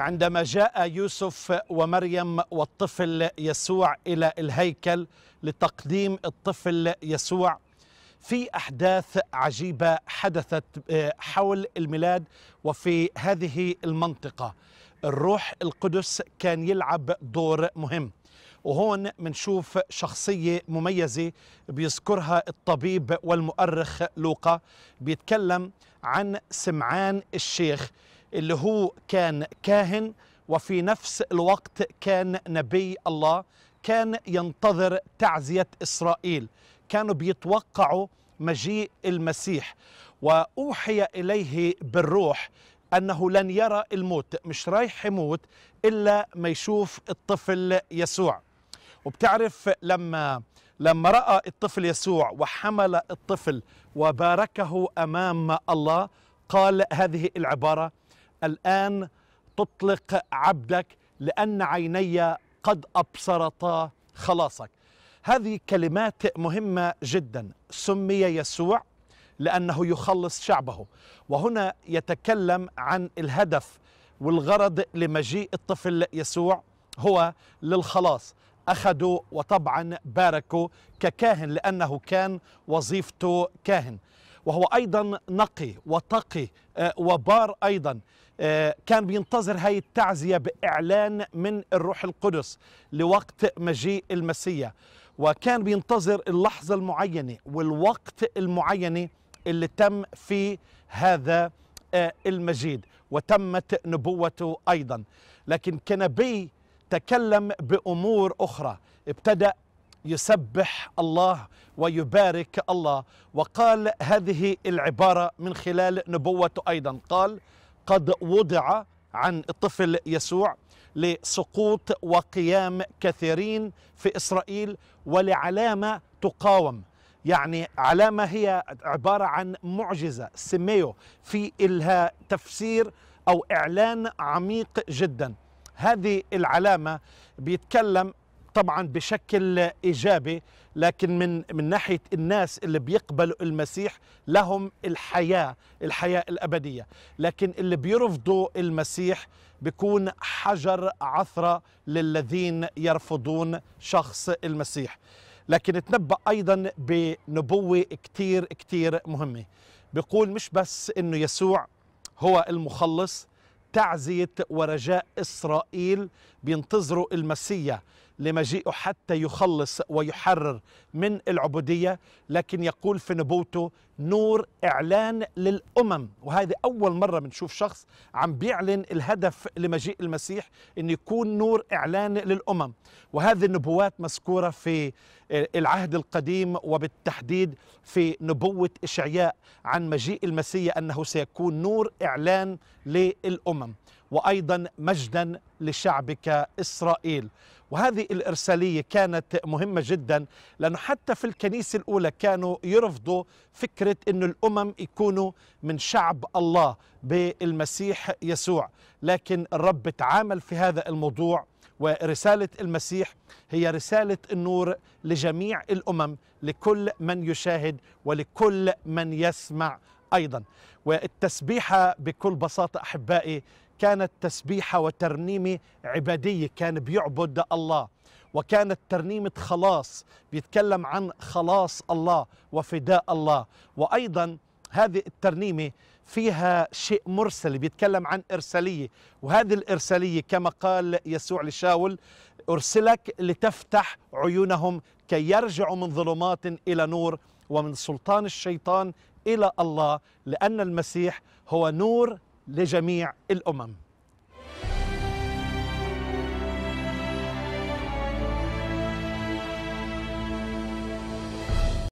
عندما جاء يوسف ومريم والطفل يسوع الى الهيكل لتقديم الطفل يسوع في احداث عجيبه حدثت آه، حول الميلاد وفي هذه المنطقه الروح القدس كان يلعب دور مهم وهون منشوف شخصية مميزة بيذكرها الطبيب والمؤرخ لوقا بيتكلم عن سمعان الشيخ اللي هو كان كاهن وفي نفس الوقت كان نبي الله كان ينتظر تعزية إسرائيل كانوا بيتوقعوا مجيء المسيح وأوحي إليه بالروح أنه لن يرى الموت مش رايح يموت إلا ما يشوف الطفل يسوع وبتعرف لما لما رأى الطفل يسوع وحمل الطفل وباركه أمام الله قال هذه العبارة الآن تطلق عبدك لأن عيني قد أبصرتا خلاصك هذه كلمات مهمة جدا سمي يسوع لأنه يخلص شعبه وهنا يتكلم عن الهدف والغرض لمجيء الطفل يسوع هو للخلاص أخذوا وطبعا باركوا ككاهن لأنه كان وظيفته كاهن وهو أيضا نقي وتقي آه، وبار أيضا آه، كان بينتظر هاي التعزية بإعلان من الروح القدس لوقت مجيء المسيح وكان بينتظر اللحظة المعينة والوقت المعينة اللي تم فيه هذا آه، المجيد وتمت نبوته أيضا لكن كنبي تكلم بأمور أخرى ابتدأ يسبح الله ويبارك الله وقال هذه العبارة من خلال نبوته أيضا قال قد وضع عن الطفل يسوع لسقوط وقيام كثيرين في اسرائيل ولعلامه تقاوم يعني علامه هي عباره عن معجزه سيميو في الها تفسير او اعلان عميق جدا هذه العلامه بيتكلم طبعا بشكل ايجابي لكن من من ناحيه الناس اللي بيقبلوا المسيح لهم الحياه الحياه الابديه لكن اللي بيرفضوا المسيح بيكون حجر عثره للذين يرفضون شخص المسيح لكن تنبأ ايضا بنبوه كثير كثير مهمه بيقول مش بس انه يسوع هو المخلص تعزيه ورجاء اسرائيل بينتظروا المسيا لمجيئه حتى يخلص ويحرر من العبودية لكن يقول في نبوته نور إعلان للأمم وهذه أول مرة بنشوف شخص عم بيعلن الهدف لمجيء المسيح أن يكون نور إعلان للأمم وهذه النبوات مذكورة في العهد القديم وبالتحديد في نبوة إشعياء عن مجيء المسيح أنه سيكون نور إعلان للأمم وايضا مجدا لشعبك اسرائيل وهذه الارساليه كانت مهمه جدا لانه حتى في الكنيسه الاولى كانوا يرفضوا فكره انه الامم يكونوا من شعب الله بالمسيح يسوع لكن الرب تعامل في هذا الموضوع ورسالة المسيح هي رسالة النور لجميع الأمم لكل من يشاهد ولكل من يسمع أيضا والتسبيحة بكل بساطة أحبائي كانت تسبيحة وترنيمة عبادية كان بيعبد الله وكانت ترنيمة خلاص بيتكلم عن خلاص الله وفداء الله وأيضا هذه الترنيمة فيها شيء مرسل بيتكلم عن إرسالية وهذه الإرسالية كما قال يسوع لشاول أرسلك لتفتح عيونهم كي يرجعوا من ظلمات إلى نور ومن سلطان الشيطان إلى الله لأن المسيح هو نور لجميع الامم